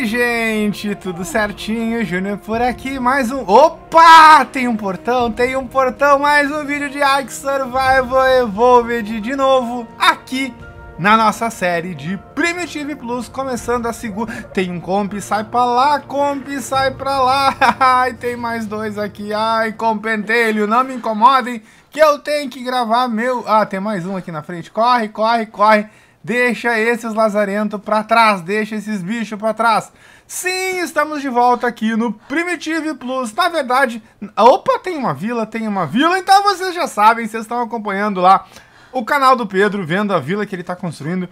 Oi gente? Tudo certinho? Júnior por aqui, mais um... Opa! Tem um portão, tem um portão, mais um vídeo de Ark Survival Evolved de novo aqui na nossa série de Primitive Plus, começando a segunda... Tem um comp, sai pra lá, comp, sai pra lá, ai, tem mais dois aqui, ai, comp pentelho, não me incomodem, que eu tenho que gravar meu... Ah, tem mais um aqui na frente, corre, corre, corre... Deixa esses lazarentos pra trás, deixa esses bichos pra trás. Sim, estamos de volta aqui no Primitive Plus. Na verdade, opa, tem uma vila, tem uma vila, então vocês já sabem, vocês estão acompanhando lá o canal do Pedro, vendo a vila que ele está construindo.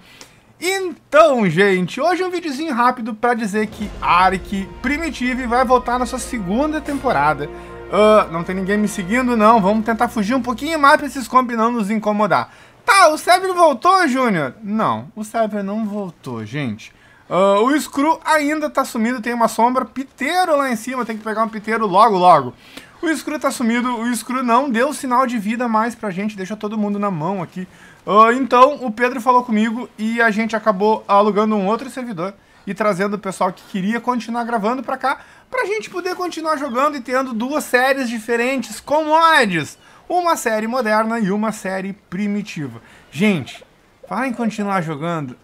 Então, gente, hoje um videozinho rápido para dizer que Ark Primitive vai voltar na sua segunda temporada. Uh, não tem ninguém me seguindo, não. Vamos tentar fugir um pouquinho mais para esses combi não nos incomodar. Tá, o Sever voltou, Júnior? Não, o Sever não voltou, gente. Uh, o Screw ainda tá sumido, tem uma sombra. Piteiro lá em cima, tem que pegar um piteiro logo, logo. O Screw tá sumido, o Screw não deu sinal de vida mais pra gente, deixa todo mundo na mão aqui. Uh, então, o Pedro falou comigo e a gente acabou alugando um outro servidor e trazendo o pessoal que queria continuar gravando pra cá, pra gente poder continuar jogando e tendo duas séries diferentes com mods uma série moderna e uma série primitiva. Gente, falar em continuar jogando,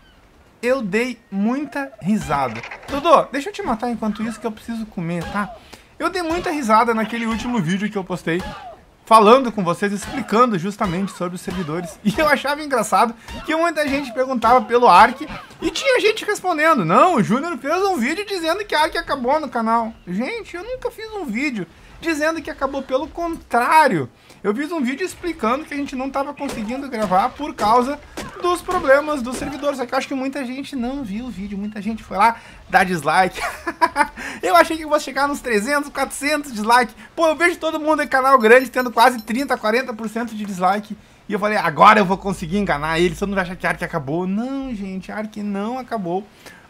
eu dei muita risada. Dudu, deixa eu te matar enquanto isso que eu preciso comer, tá? Eu dei muita risada naquele último vídeo que eu postei falando com vocês, explicando justamente sobre os servidores. E eu achava engraçado que muita gente perguntava pelo Ark e tinha gente respondendo, não, o Júnior fez um vídeo dizendo que Ark acabou no canal. Gente, eu nunca fiz um vídeo dizendo que acabou, pelo contrário eu fiz um vídeo explicando que a gente não estava conseguindo gravar por causa dos problemas do servidor. Só que eu acho que muita gente não viu o vídeo, muita gente foi lá dar dislike. eu achei que eu vou chegar nos 300, 400 dislike. Pô, eu vejo todo mundo em canal grande tendo quase 30, 40% de dislike. E eu falei, agora eu vou conseguir enganar ele, Você não vai achar que Ark acabou. Não, gente, Ark não acabou.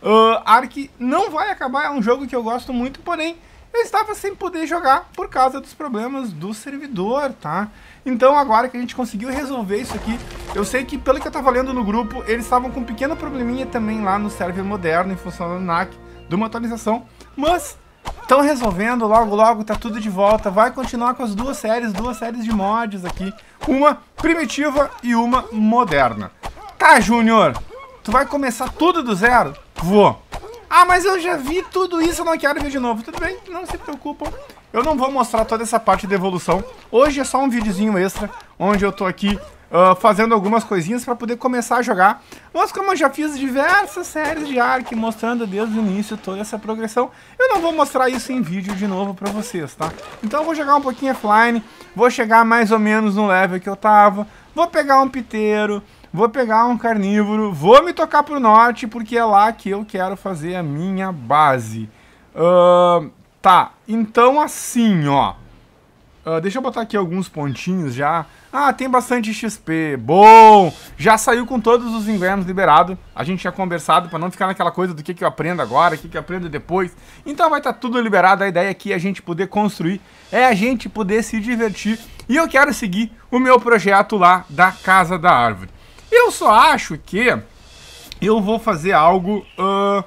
Uh, Ark não vai acabar, é um jogo que eu gosto muito, porém eu estava sem poder jogar por causa dos problemas do servidor, tá? Então agora que a gente conseguiu resolver isso aqui, eu sei que pelo que eu estava lendo no grupo, eles estavam com um pequeno probleminha também lá no server moderno em função do NAC, de uma atualização, mas estão resolvendo, logo logo tá tudo de volta, vai continuar com as duas séries, duas séries de mods aqui, uma primitiva e uma moderna. Tá, Júnior, tu vai começar tudo do zero? Vou. Ah, mas eu já vi tudo isso, eu não quero ver de novo. Tudo bem, não se preocupam. Eu não vou mostrar toda essa parte da evolução. Hoje é só um videozinho extra, onde eu tô aqui uh, fazendo algumas coisinhas para poder começar a jogar. Mas como eu já fiz diversas séries de Ark mostrando desde o início toda essa progressão, eu não vou mostrar isso em vídeo de novo para vocês, tá? Então eu vou jogar um pouquinho offline, vou chegar mais ou menos no level que eu tava, vou pegar um piteiro, vou pegar um carnívoro, vou me tocar pro norte, porque é lá que eu quero fazer a minha base. Uh, tá, então assim, ó. Uh, deixa eu botar aqui alguns pontinhos já. Ah, tem bastante XP. Bom, já saiu com todos os invernos liberado. A gente tinha conversado para não ficar naquela coisa do que, que eu aprendo agora, o que, que eu aprendo depois. Então vai estar tá tudo liberado. A ideia aqui é a gente poder construir, é a gente poder se divertir. E eu quero seguir o meu projeto lá da Casa da Árvore. Eu só acho que eu vou fazer algo uh,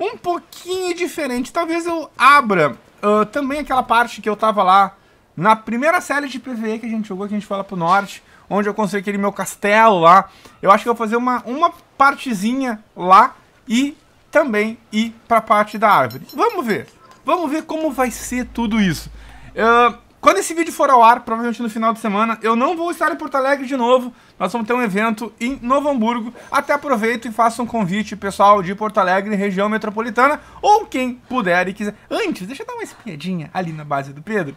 um pouquinho diferente. Talvez eu abra uh, também aquela parte que eu tava lá na primeira série de PVE que a gente jogou, que a gente foi lá pro norte, onde eu construí aquele meu castelo lá. Eu acho que eu vou fazer uma, uma partezinha lá e também ir pra parte da árvore. Vamos ver. Vamos ver como vai ser tudo isso. Uh, quando esse vídeo for ao ar, provavelmente no final de semana, eu não vou estar em Porto Alegre de novo. Nós vamos ter um evento em Novo Hamburgo. Até aproveito e faço um convite, pessoal de Porto Alegre, região metropolitana, ou quem puder e quiser. Antes, deixa eu dar uma espiadinha ali na base do Pedro.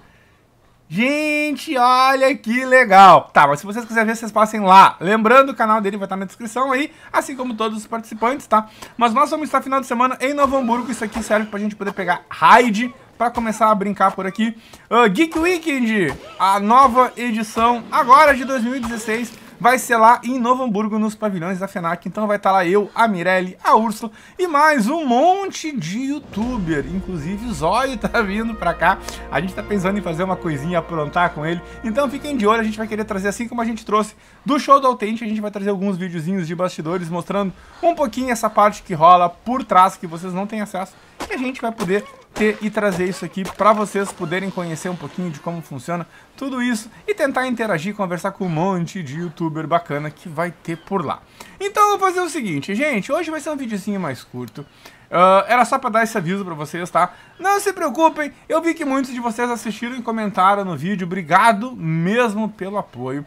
Gente, olha que legal! Tá, mas se vocês quiserem ver, vocês passem lá. Lembrando, o canal dele vai estar na descrição aí, assim como todos os participantes, tá? Mas nós vamos estar final de semana em Novo Hamburgo. Isso aqui serve pra gente poder pegar raid para começar a brincar por aqui. Uh, Geek Weekend, a nova edição agora de 2016 vai ser lá em Novo Hamburgo, nos pavilhões da FENAC. Então vai estar tá lá eu, a Mirelle, a Ursula e mais um monte de youtuber. Inclusive o Zóio tá vindo pra cá. A gente tá pensando em fazer uma coisinha, aprontar com ele. Então fiquem de olho, a gente vai querer trazer, assim como a gente trouxe do show do Autente, a gente vai trazer alguns videozinhos de bastidores mostrando um pouquinho essa parte que rola por trás, que vocês não têm acesso. E a gente vai poder conhecer e trazer isso aqui para vocês poderem conhecer um pouquinho de como funciona tudo isso e tentar interagir, conversar com um monte de youtuber bacana que vai ter por lá. Então eu vou fazer o seguinte, gente, hoje vai ser um videozinho mais curto. Uh, era só para dar esse aviso para vocês, tá? Não se preocupem, eu vi que muitos de vocês assistiram e comentaram no vídeo, obrigado mesmo pelo apoio.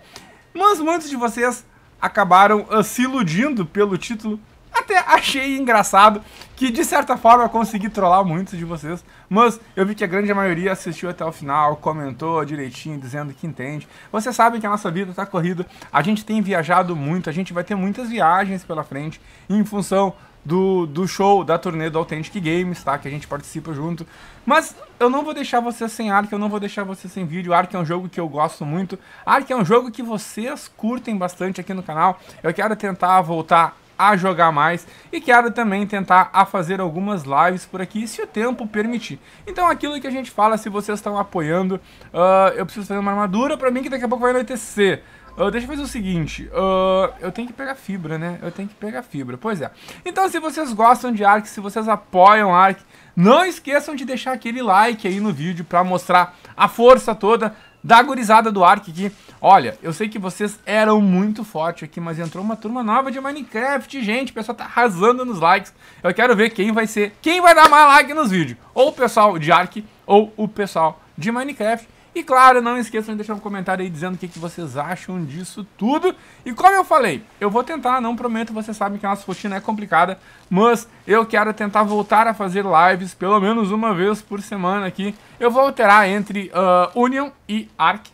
Mas muitos de vocês acabaram uh, se iludindo pelo título até achei engraçado que de certa forma eu consegui trollar muitos de vocês, mas eu vi que a grande maioria assistiu até o final, comentou direitinho, dizendo que entende. Vocês sabem que a nossa vida está corrida, a gente tem viajado muito, a gente vai ter muitas viagens pela frente em função do, do show, da turnê do Authentic Games, tá? Que a gente participa junto. Mas eu não vou deixar vocês sem Ark, eu não vou deixar vocês sem vídeo. Ark é um jogo que eu gosto muito. Ark é um jogo que vocês curtem bastante aqui no canal. Eu quero tentar voltar a jogar mais e quero também tentar a fazer algumas lives por aqui, se o tempo permitir. Então aquilo que a gente fala, se vocês estão apoiando, uh, eu preciso fazer uma armadura pra mim que daqui a pouco vai anoitecer. Uh, deixa eu fazer o seguinte, uh, eu tenho que pegar fibra, né? Eu tenho que pegar fibra, pois é. Então se vocês gostam de Ark, se vocês apoiam Ark, não esqueçam de deixar aquele like aí no vídeo pra mostrar a força toda, da gurizada do Ark que, olha, eu sei que vocês eram muito fortes aqui, mas entrou uma turma nova de Minecraft, gente, o pessoal tá arrasando nos likes. Eu quero ver quem vai ser, quem vai dar mais like nos vídeos, ou o pessoal de Ark ou o pessoal de Minecraft. E claro, não esqueçam de deixar um comentário aí dizendo o que, que vocês acham disso tudo. E como eu falei, eu vou tentar, não prometo, vocês sabem que a nossa rotina é complicada, mas eu quero tentar voltar a fazer lives pelo menos uma vez por semana aqui. Eu vou alterar entre uh, Union e Arc,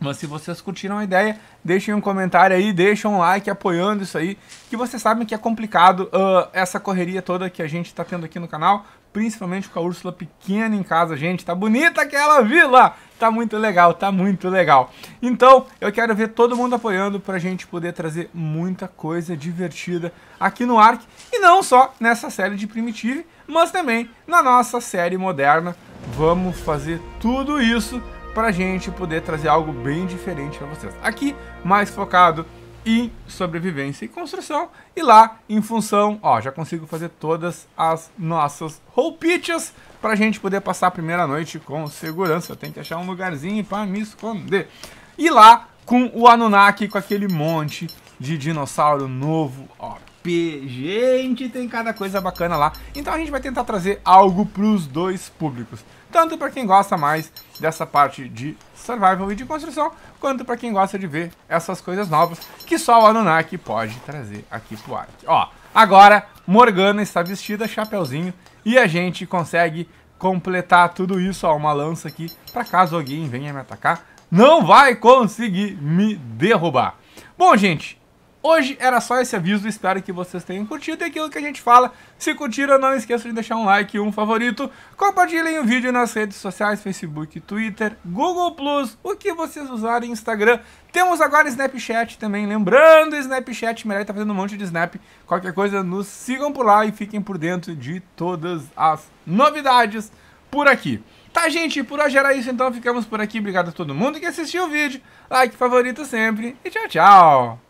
mas se vocês curtiram a ideia, deixem um comentário aí, deixem um like apoiando isso aí, que vocês sabem que é complicado uh, essa correria toda que a gente está tendo aqui no canal, principalmente com a Úrsula pequena em casa, gente. Tá bonita aquela vila! Tá muito legal, tá muito legal. Então, eu quero ver todo mundo apoiando pra gente poder trazer muita coisa divertida aqui no Ark. E não só nessa série de Primitive, mas também na nossa série moderna. Vamos fazer tudo isso pra gente poder trazer algo bem diferente pra vocês. Aqui, mais focado e sobrevivência e construção. E lá, em função, ó, já consigo fazer todas as nossas roupinhas para a gente poder passar a primeira noite com segurança. Eu tenho que achar um lugarzinho para me esconder. E lá, com o Anunnaki, com aquele monte de dinossauro novo, ó, Gente, tem cada coisa bacana lá. Então a gente vai tentar trazer algo para os dois públicos. Tanto para quem gosta mais dessa parte de survival e de construção, quanto para quem gosta de ver essas coisas novas que só o Anunnaki pode trazer aqui pro Ark. Ó, agora Morgana está vestida, chapeuzinho, e a gente consegue completar tudo isso, ó, uma lança aqui, para caso alguém venha me atacar, não vai conseguir me derrubar. Bom, gente, Hoje era só esse aviso, espero que vocês tenham curtido e aquilo que a gente fala. Se curtiram, não esqueçam de deixar um like e um favorito. Compartilhem o vídeo nas redes sociais, Facebook, Twitter, Google+, o que vocês usarem, Instagram. Temos agora Snapchat também, lembrando, Snapchat, Mirelli tá fazendo um monte de Snap. Qualquer coisa, nos sigam por lá e fiquem por dentro de todas as novidades por aqui. Tá, gente? Por hoje era isso, então ficamos por aqui. Obrigado a todo mundo que assistiu o vídeo. Like, favorito sempre e tchau, tchau!